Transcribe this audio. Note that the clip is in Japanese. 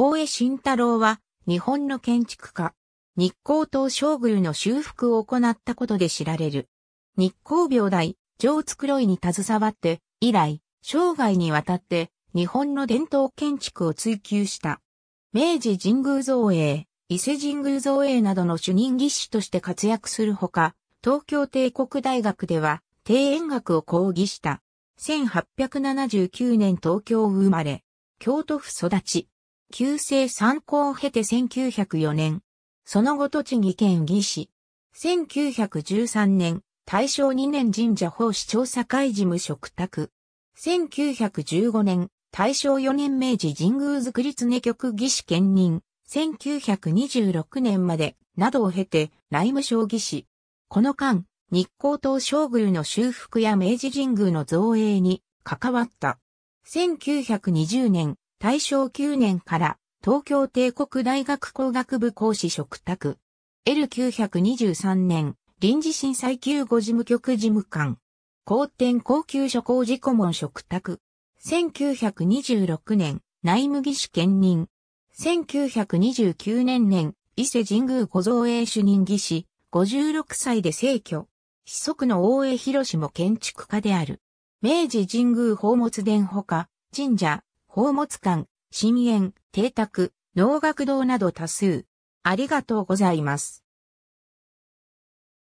大江慎太郎は、日本の建築家、日光東照宮の修復を行ったことで知られる。日光病大、上津黒井に携わって、以来、生涯にわたって、日本の伝統建築を追求した。明治神宮造営、伊勢神宮造営などの主任技師として活躍するほか、東京帝国大学では、庭園学を講義した。1879年東京生まれ、京都府育ち。旧制参考を経て1904年、その後栃木県義市。1913年、大正2年神社奉仕調査会事務職託。1915年、大正4年明治神宮造立根局義士兼任。1926年まで、などを経て、内務省義士。この間、日光東将宮の修復や明治神宮の造営に関わった。1920年、大正9年から東京帝国大学工学部講師嘱託。L923 年、臨時震災救護事務局事務官。高天高級所工事顧問嘱託。1926年、内務技師兼任。1929年年、伊勢神宮小造営主任技師、56歳で逝去。子息の大江博士も建築家である。明治神宮宝物殿ほか、神社、宝物館、深淵、邸宅、能楽堂など多数。ありがとうございます。